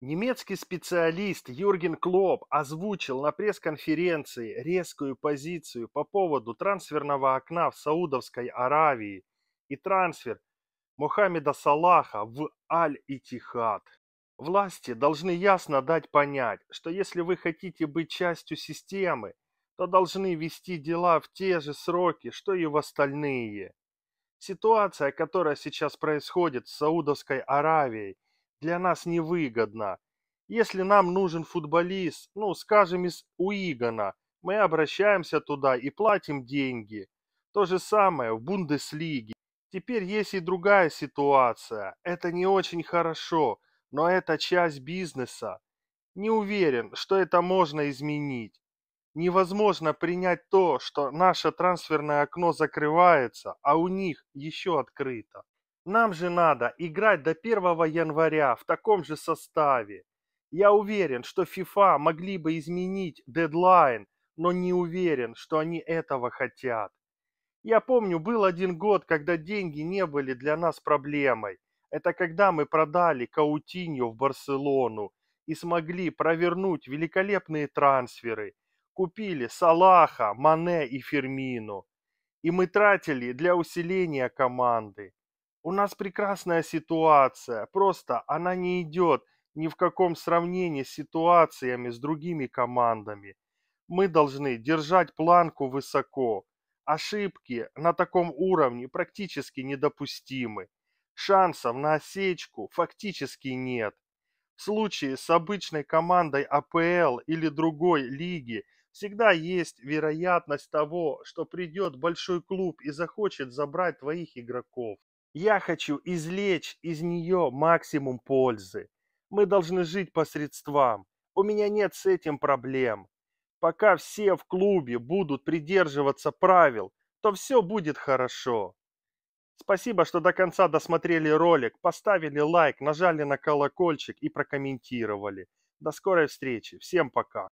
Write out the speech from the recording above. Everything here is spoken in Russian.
Немецкий специалист Юрген Клоп озвучил на пресс-конференции резкую позицию по поводу трансферного окна в Саудовской Аравии и трансфер Мохаммеда Салаха в Аль-Итихад. Власти должны ясно дать понять, что если вы хотите быть частью системы, то должны вести дела в те же сроки, что и в остальные. Ситуация, которая сейчас происходит с Саудовской Аравией – для нас невыгодно. Если нам нужен футболист, ну, скажем, из Уигана, мы обращаемся туда и платим деньги. То же самое в Бундеслиге. Теперь есть и другая ситуация. Это не очень хорошо, но это часть бизнеса. Не уверен, что это можно изменить. Невозможно принять то, что наше трансферное окно закрывается, а у них еще открыто. Нам же надо играть до 1 января в таком же составе. Я уверен, что FIFA могли бы изменить дедлайн, но не уверен, что они этого хотят. Я помню, был один год, когда деньги не были для нас проблемой. Это когда мы продали Каутиньо в Барселону и смогли провернуть великолепные трансферы. Купили Салаха, Мане и Фермину. И мы тратили для усиления команды. У нас прекрасная ситуация, просто она не идет ни в каком сравнении с ситуациями с другими командами. Мы должны держать планку высоко. Ошибки на таком уровне практически недопустимы. Шансов на осечку фактически нет. В случае с обычной командой АПЛ или другой лиги всегда есть вероятность того, что придет большой клуб и захочет забрать твоих игроков. Я хочу извлечь из нее максимум пользы. Мы должны жить по средствам. У меня нет с этим проблем. Пока все в клубе будут придерживаться правил, то все будет хорошо. Спасибо, что до конца досмотрели ролик, поставили лайк, нажали на колокольчик и прокомментировали. До скорой встречи. Всем пока.